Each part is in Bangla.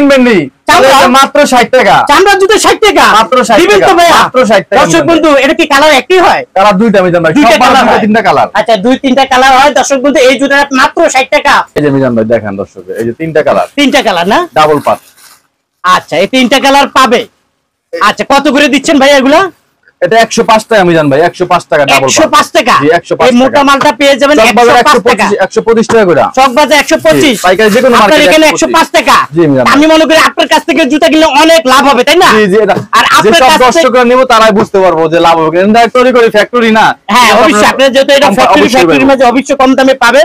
কিনবেন মাত্র টাকা চামড়ার জুতো টাকা মাত্র মাত্র টাকা দর্শক বন্ধু এটা কি কালার একই হয় কালার দুইটা মিজান ভাই দুইটা কালার তিনটা কালার আচ্ছা দুই তিনটা কালার হয় দর্শক বন্ধু এই জুতোটা মাত্র ষাট টাকা এই যে মিজান ভাই দেখেন দর্শক এই যে তিনটা কালার তিনটা কালার না ডাবল পাত আচ্ছা এই তিনটা কালার পাবে আচ্ছা কত করে দিচ্ছেন ভাই এগুলা এটা একশো পাঁচ টাকা আমি মিজান ভাই পাঁচ টাকা একশো পাঁচ টাকা একশো 105 মোটা মালটা পেয়ে যাবেন একশো পঁচিশ টাকা করে চক বাজার 125 পাইকারি যে কোনো মার্কেটে এখানে 105 টাকা আমি মনে করি আপনার কাছ থেকে জুতা কিনলে অনেক লাভ হবে তাই না আর আপনার দর্শকরা নিব তারাই বুঝতে পারবো যে লাভ হবে এটা করে ফ্যাক্টরি না হ্যাঁ অবশ্যই আপনি যেহেতু এটা ফ্যাক্টরি ফ্যাক্টরির মাঝে অবশ্যই কম দামে পাবে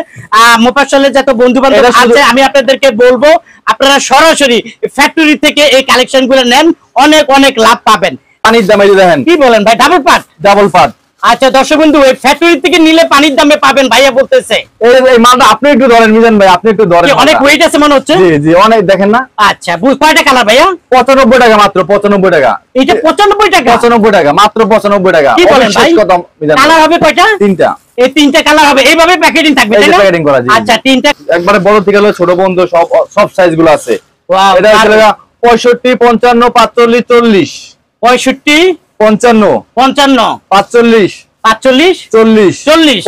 মোফাসলের যত বন্ধু বান্ধব আছে আমি আপনাদেরকে বলবো আপনারা সরাসরি ফ্যাক্টরি থেকে এই কালেকশন গুলো নেন অনেক অনেক লাভ পাবেন পানির দামে দেন কি বলেন ভাই ডাবল পাট ডাবল পাট আচ্ছা দর্শক বন্ধু ওই ফ্যাক্টরি থেকে নিলে পানির দামে পাবেন ভাইয়া বলতেছে এই মালটা আপনি একটু ধরেন মিজান ভাই আপনি একটু ধরেন অনেক ওয়েট আছে মনে হচ্ছে জি জি অনেক দেখেন না আচ্ছা বুঝ কয়টা কালার ভাইয়া 95 টাকা মাত্র 95 টাকা এটা 95 টাকা 95 টাকা মাত্র 95 টাকা কি বলেন ভাই কালার হবে কয়টা তিনটা এই তিনটা কালার হবে এইভাবে প্যাকেজিং থাকবে তাই না প্যাকেজিং করা জি আচ্ছা তিনটা একবারে বড় থেকে হলো ছোট বন্ধু সব সব সাইজগুলো আছে ওয়াও এটা হলো 65 55 45 40 পঁয়ষট্টি পঞ্চান্ন পঞ্চান্ন পাঁচচল্লিশ পাঁচচল্লিশ চল্লিশ চল্লিশ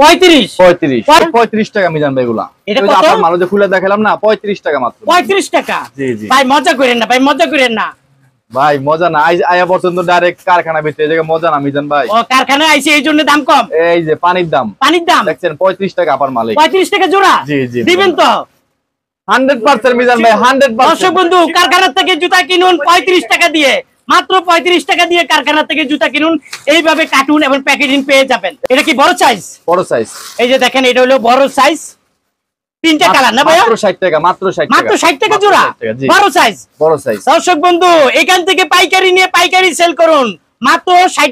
পঁয়ত্রিশ পঁয়ত্রিশ টাকা মিজান ভাই কারখানা মজা না মিজান ভাই কারখানা এই জন্য দাম কম এই যে পানির দাম পানির দাম দেখছেন টাকা টাকা জোড়া মিজান ভাই বন্ধু থেকে জুতা কিনুন পঁয়ত্রিশ টাকা দিয়ে মাত্র পঁয়ত্রিশ টাকা দিয়ে কারখানা থেকে জুতা কিনুন এইভাবে কার্টুন এবং প্যাকেজিং পেয়ে যাবেন এটা কি বড় সাইজ বড় সাইজ এই যে দেখেন এটা হলো বড় সাইজ তিনটা কালার না মাত্র মাত্র জোড়া বড় সাইজ বড় সাইজ দর্শক বন্ধু এখান থেকে পাইকারি নিয়ে পাইকারি সেল করুন মাত্র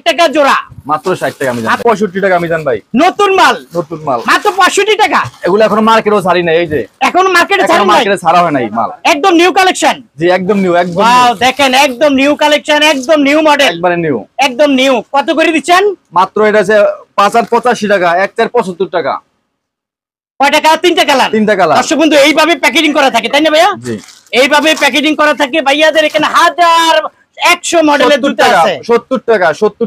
টাকা জোড়া মাত্র টাকা আমি জানি টাকা আমি জান ভাই নতুন মাল নতুন মাল মাত্র টাকা এগুলো এখন মার্কেটও ছাড়ি নাই এই যে এখন মার্কেটে মার্কেটে ছাড়া হয় নাই মাল একদম নিউ কালেকশন জি একদম নিউ একদম দেখেন একদম নিউ কালেকশন একদম নিউ মডেল একবারে নিউ একদম নিউ কত করে দিচ্ছেন মাত্র এটা আছে পঁচাশি টাকা 1475 টাকা কয় টাকা তিনটে কালার তিনটে কালার দর্শক বন্ধু এইভাবে প্যাকেজিং করা থাকে তাই না ভাইয়া জি এইভাবে প্যাকেজিং করা থাকে ভাইয়াদের এখানে হাজার ষাট টাকা চোখ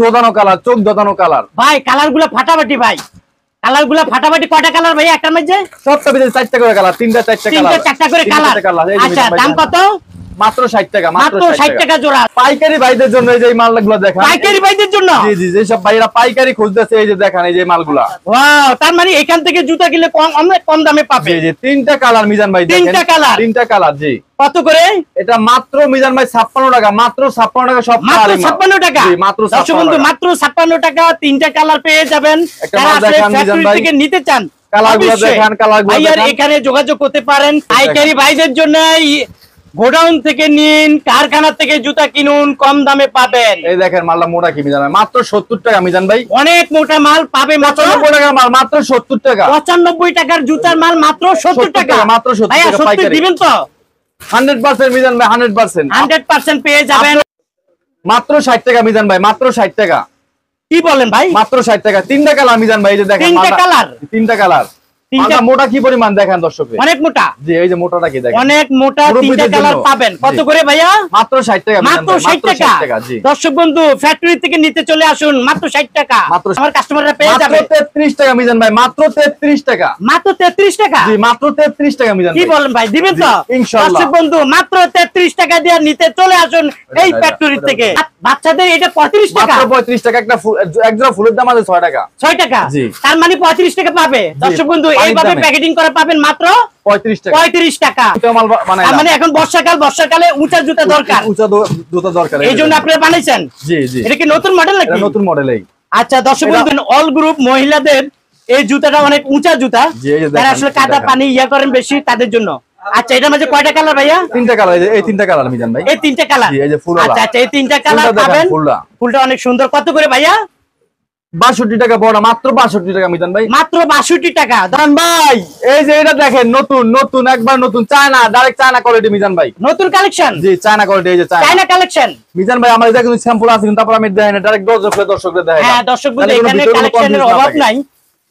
ধোদানো কালার চোখ ধোদানো কালার ভাই কালার ফাটাফাটি ভাই কালার গুলা ফাটাফাটি কয়টা কালার ভাই একটার মধ্যে সবটা করে কালার তিনটা চারটা তিনটা চারটা করে কালার আচ্ছা দাম কত মাত্র ষাট টাকা মাত্র টাকা জোড়া পাইকারি ভাইদের জন্য এই যে মালগুলো পাইকারি ভাইদের জন্য জি জি ভাইরা পাইকারি খুঁজতেছে এই যে এই যে মালগুলা তার মানে এখান থেকে জুতা কিনলে কম অনেক কম দামে পাবে জি তিনটা কালার মিজান ভাই তিনটা কালার তিনটা কালার জি কত করে এটা মাত্র মিজান ভাই টাকা মাত্র ছাপ্পান্ন টাকা সব মাত্র টাকা মাত্র বন্ধু মাত্র টাকা তিনটা কালার পেয়ে যাবেন তারা নিতে চান কালারগুলো এখানে যোগাযোগ করতে পারেন পাইকারি ভাইদের জন্য গোডাউন থেকে নিন কারখানা থেকে জুতা কিনুন কম দামে পাবেন এই দেখেন মালটা মোটা কি মিজান মাত্র সত্তর টাকা মিজান ভাই অনেক মোটা মাল পাবে পঁচানব্বই টাকার মাল মাত্র সত্তর টাকা পঁচানব্বই টাকার জুতার মাল মাত্র সত্তর টাকা মাত্র দিবেন তো হান্ড্রেড পার্সেন্ট মিজান ভাই হান্ড্রেড পার্সেন্ট হান্ড্রেড পার্সেন্ট পেয়ে যাবেন মাত্র ষাট টাকা মিজান ভাই মাত্র ষাট টাকা কি বলেন ভাই মাত্র ষাট টাকা তিনটা কালার মিজান ভাই যে দেখেন তিনটা কালার তিনটা কালার মোটা টাকা দিয়ে চলে আসুন এই থেকে বাচ্চাদের এটা পঁয়ত্রিশ টাকা মাত্র টাকা একটা ফুলের দাম আছে ছয় টাকা ছয় টাকা তার মানে পঁয়ত্রিশ টাকা পাবে দর্শক বন্ধু এইভাবে প্যাকেটিং করে পাবেন মাত্র টাকা মানে এখন বর্ষাকাল বর্ষাকালে উঁচা মডেল অল গ্রুপ মহিলাদের এই জুতাটা অনেক উঁচা জুতা যারা আসলে পানি করেন বেশি তাদের জন্য আচ্ছা কয়টা কালার ভাইয়া কালার এই কালার এই কালার আচ্ছা, আচ্ছা এই কালার ফুলটা অনেক সুন্দর কত করে ভাইয়া বাষট্টি টাকা বড়া মাত্র বাষট্টি টাকা মিজান ভাই মাত্র বাষট্টি টাকা দান ভাই এই যে এটা দেখেন নতুন নতুন একবার নতুন China direct China quality Mizan ভাই নতুন কালেকশন জি চায়না কোয়ালিটি এই যে চায়না কালেকশন মিজান ভাই আমার এটা কিন্তু স্যাম্পল আছে কিন্তু তারপর আমি দেখাই না ডাইরেক্ট দর্শক দর্শকদের দেখাই হ্যাঁ দর্শক বন্ধু এখানে কালেকশনের অভাব নাই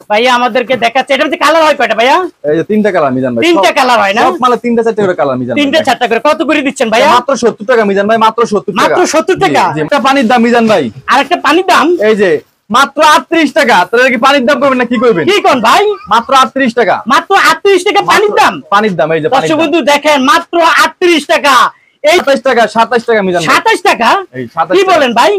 ভাইয়া আমাদেরকে দেখাচ্ছে এটা যে কালার হয় কয়টা ভাইয়া এই যে তিনটা কালার মিজান ভাই তিনটা কালার হয় না সব মানে তিনটা চারটা করে কালার মিজান তিনটা চারটা করে কত করে দিচ্ছেন ভাইয়া মাত্র 70 টাকা মিজান ভাই মাত্র 70 টাকা মাত্র 70 টাকা একটা পানির দাম মিজান ভাই আর একটা পানির দাম এই যে মাত্র আটত্রিশ টাকা তাহলে কি পানির দাম করবেন না কি করবেন কি কোন ভাই মাত্র আটত্রিশ টাকা মাত্র আটত্রিশ টাকা পানির দাম পানির দাম এই যে বন্ধু দেখেন মাত্র আটত্রিশ টাকা এই সাতাশ টাকা সাতাশ টাকা মিজান সাতাশ টাকা কি বলেন ভাই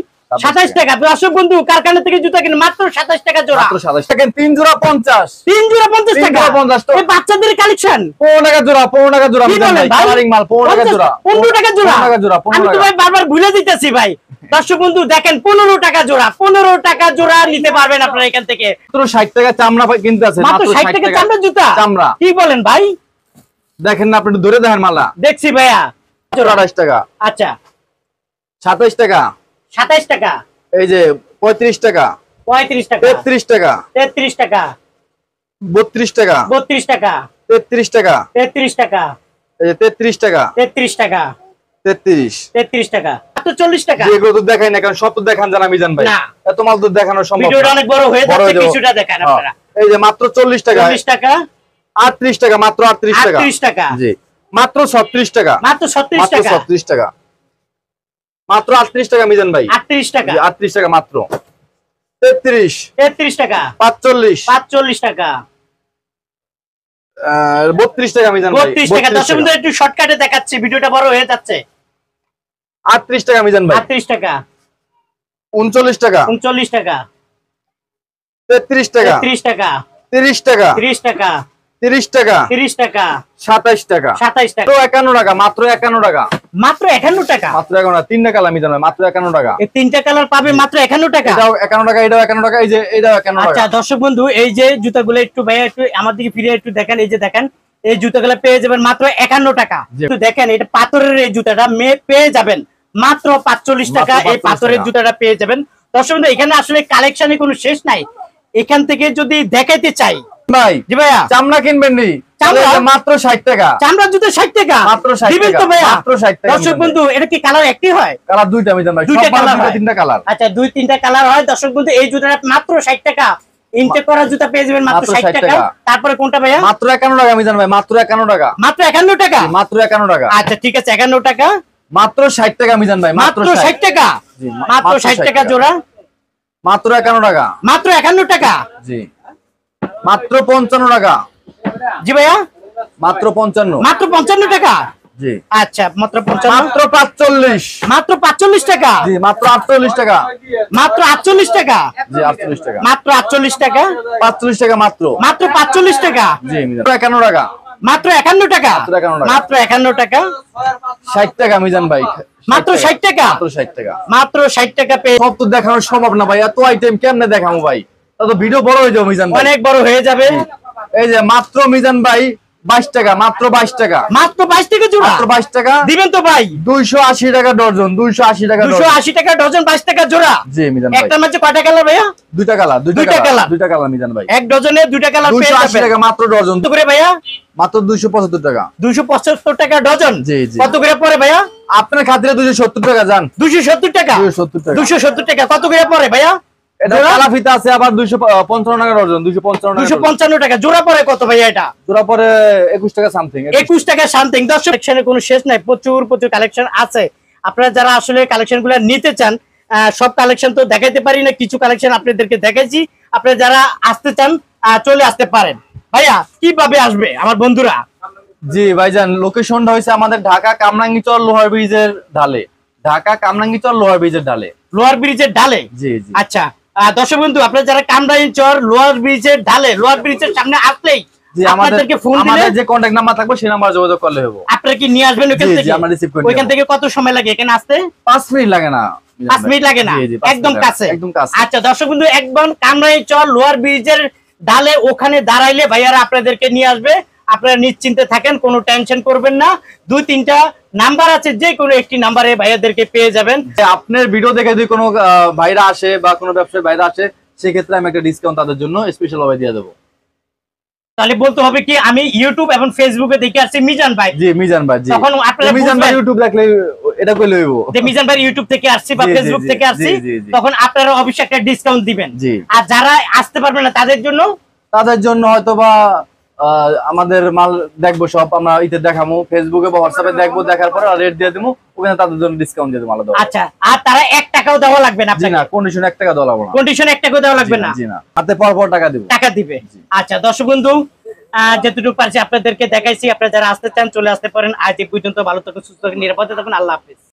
সাতাশ টাকা দর্শক বন্ধু কারখানা থেকে জুতা কিনে মাত্র সাতাশ টাকা জোড়া সাতাশ টাকা তিন জোড়া পঞ্চাশ তিন জোড়া পঞ্চাশ টাকা পঞ্চাশ টাকা বাচ্চাদের কালেকশন পনেরো টাকা জোড়া পনেরো টাকা জোড়া পনেরো টাকা জোড়া জোড়া পনেরো ভাই বারবার ভুলে দিতেছি ভাই দর্শক বন্ধু দেখেন পনেরো টাকা জোড়া পনেরো টাকা জোড়া নিতে পারবেন আপনারা এখান থেকে মাত্র ষাট টাকা চামড়া কিনতে আছে মাত্র ষাট টাকা চামড়া জুতা চামড়া কি বলেন ভাই দেখেন না আপনি দূরে দেখেন মালা দেখছি ভাইয়া জোড়া আঠাশ টাকা আচ্ছা সাতাশ টাকা সাতাইশ টাকা এই যে পঁয়ত্রিশ টাকা পঁয়ত্রিশ টাকা তেত্রিশ টাকা তেত্রিশ টাকা বত্রিশ টাকা বত্রিশ টাকা তেত্রিশ টাকা তেত্রিশ টাকা এই যে তেত্রিশ টাকা তেত্রিশ টাকা তেত্রিশ তেত্রিশ টাকা টাকা যেগুলো তো না কারণ সব দেখান জানা মিজান ভাই এত মাল তো দেখানো সম্ভব অনেক বড় হয়ে যাচ্ছে কিছুটা হ্যাঁ। মাত্র 40 টাকা 40 টাকা 38 টাকা মাত্র 38 টাকা 38 টাকা জি মাত্র ছত্রিশ টাকা মাত্র 36 টাকা টাকা মাত্র আটত্রিশ টাকা মিজান ভাই আটত্রিশ টাকা আটত্রিশ টাকা মাত্র তেত্রিশ তেত্রিশ টাকা পাঁচচল্লিশ পাঁচচল্লিশ টাকা বত্রিশ টাকা বত্রিশ টাকা একটু শর্টকাটে দেখাচ্ছি ভিডিওটা বড় হয়ে যাচ্ছে আটত্রিশ টাকা মিজান ভাই টাকা উনচল্লিশ টাকা উনচল্লিশ টাকা তেত্রিশ টাকা ত্রিশ টাকা টাকা টাকা 30 টাকা 30 টাকা 27 টাকা 27 টাকা তো 51 টাকা মাত্র 51 টাকা মাত্র 51 টাকা মাত্র 51 টাকা তিনটা কালার মিজান মাত্র 51 টাকা এই তিনটা কালার পাবে মাত্র 51 টাকা এটাও 51 টাকা এটাও 51 টাকা এই যে এটাও 51 টাকা আচ্ছা দর্শক বন্ধু এই যে জুতাগুলো একটু ভাই একটু আমার দিকে ফিরে একটু দেখেন এই যে দেখেন এই জুতাগুলো পেয়ে যাবেন মাত্র 51 টাকা একটু দেখেন এটা পাথরের এই জুতাটা মে পেয়ে যাবেন মাত্র 45 টাকা এই পাথরের জুতাটা পেয়ে যাবেন দর্শক বন্ধু এখানে আসলে কালেকশনে কোনো শেষ নাই এখান থেকে যদি দেখাইতে চাই ভাই ভাইয়া চামড়া কিনবেন নি মাত্র ষাট টাকা চামড়ার জুতো ষাট টাকা মাত্র ভাইয়া মাত্র 60 দর্শক বন্ধু এটা কি কালার একটি হয় কালার দুইটা মিজান ভাই দুইটা কালার তিনটা কালার আচ্ছা দুই তিনটা কালার হয় দর্শক বন্ধু এই জুতোটা মাত্র 60 টাকা পেয়ে যাবেন মাত্র 60 টাকা তারপরে কোনটা ভাইয়া মাত্র 51 টাকা মিজান ভাই মাত্র 51 টাকা মাত্র 51 টাকা মাত্র 51 টাকা আচ্ছা ঠিক আছে 51 টাকা মাত্র 60 টাকা মিজান ভাই মাত্র 60 টাকা মাত্র 60 টাকা জোড়া মাত্র 51 টাকা মাত্র 51 টাকা জি মাত্র পঞ্চান্ন টাকা জি ভাইয়া মাত্র পঞ্চান্ন মাত্র পঞ্চান্ন টাকা আচ্ছা, মাত্র মাত্র পাঁচচল্লিশ মাত্র পাঁচচল্লিশ টাকা মাত্র আটচল্লিশ টাকা মাত্র আটচল্লিশ টাকা আটচল্লিশ টাকা মাত্র আটচল্লিশ টাকা পাঁচচল্লিশ টাকা মাত্র মাত্র পাঁচচল্লিশ টাকা জি একান্ন টাকা মাত্র একান্ন টাকা মাত্র একান্ন টাকা ষাট টাকা মাত্র ষাট টাকা ষাট টাকা মাত্র ষাট টাকা দেখানো সম্ভব না ভাই এত আইটেম কেমনে দেখাবো ভাই ভিডিও বড় হয়ে যাবে মিজান অনেক বড় হয়ে যাবে এই যে মাত্র মিজান ভাই বাইশ টাকা মাত্র বাইশ টাকা মাত্র বাইশ টাকা জোড়া মাত্র বাইশ টাকা দিবেন তো ভাই দুইশো আশি টাকা দুইশো আশি টাকা দুইশো আশি টাকা বাইশ টাকা জোড়া জি মিজান একটা মাঝে কয়টা কালার ভাইয়া দুইটা কালার দুইটা কালার দুইটা কালার মিজান ভাই এক ডজনে দুইটা কালার দুইশো আশি টাকা মাত্র ডজন কত করে ভাইয়া মাত্র দুইশো পঁচাত্তর টাকা দুইশো পঁচাত্তর টাকা ডজন জি জি কত করে পরে ভাইয়া আপনার খাতিরে দুইশো সত্তর টাকা যান দুইশো সত্তর টাকা দুইশো সত্তর টাকা দুইশো সত্তর টাকা কত করে পরে ভাইয়া আপনারা যারা আসলে নিতে চান সব কালেকশন তো দেখাইতে পারি না কিছু কালেকশন আপনাদেরকে আপনারা যারা আসতে চান চলে আসতে পারেন ভাইয়া কিভাবে আসবে আমার বন্ধুরা জি ভাইজান লোকেশনটা হয়েছে আমাদের ঢাকা কামরাঙ্গিচর লোহার ব্রিজের ঢালে ঢাকা কামরাঙ্গিচর লোহার ব্রিজের ঢালে লোহার ব্রিজের ঢালে জি জি আচ্ছা দর্শক বন্ধু আপনার যারা কামরাইন চর লোয়ার ব্রিজের ঢালে লোয়ার ব্রিজের সামনে আসলেই থেকে কত সময় লাগে এখানে আসতে মিনিট লাগে না মিনিট লাগে না একদম একদম আচ্ছা একদম চর লোয়ার ব্রিজের ঢালে ওখানে দাঁড়াইলে ভাইয়ারা আপনাদেরকে নিয়ে আসবে আপনারা নিশ্চিন্তে থাকেন কোনো টেনশন করবেন না দুই তিনটা নাম্বার আছে যে কোনো একটি নাম্বারে ভাইয়াদেরকে পেয়ে যাবেন আপনার ভিডিও দেখে যদি কোনো ভাইরা আসে বা কোনো ব্যবসায়ী ভাইরা আসে সেক্ষেত্রে আমি একটা ডিসকাউন্ট তাদের জন্য স্পেশাল ভাবে দিয়ে দেবো তাহলে বলতে হবে কি আমি ইউটিউব এবং ফেসবুকে দেখে আসছি মিজান ভাই জি মিজান ভাই জি তখন আপনারা মিজান ভাই ইউটিউব দেখলে এটা কই লইব যে মিজান ভাই ইউটিউব থেকে আসছি বা ফেসবুক থেকে আসছি তখন আপনারা অবশ্যই একটা ডিসকাউন্ট দিবেন আর যারা আসতে পারবে না তাদের জন্য তাদের জন্য হয়তোবা আমাদের মাল দেখবো সব আমরা ইতে দেখাবো ফেসবুকে বা হোয়াটসঅ্যাপে দেখবো দেখার পরে রেট দিয়ে দেবো ওখানে তাদের জন্য ডিসকাউন্ট দিয়ে দেবো আলাদা আচ্ছা আর তারা এক টাকাও দেওয়া লাগবে না জি না কন্ডিশন এক টাকা দেওয়া লাগবে না কন্ডিশন এক টাকাও দেওয়া লাগবে না জি না হাতে পর পর টাকা দিব টাকা দিবে আচ্ছা দর্শক বন্ধু যেটুকু পারছি আপনাদেরকে দেখাইছি আপনারা যারা আসতে চান চলে আসতে পারেন আজ এই পর্যন্ত ভালো থাকুন সুস্থ থাকুন নিরাপদে থাকুন আল্লাহ হাফিজ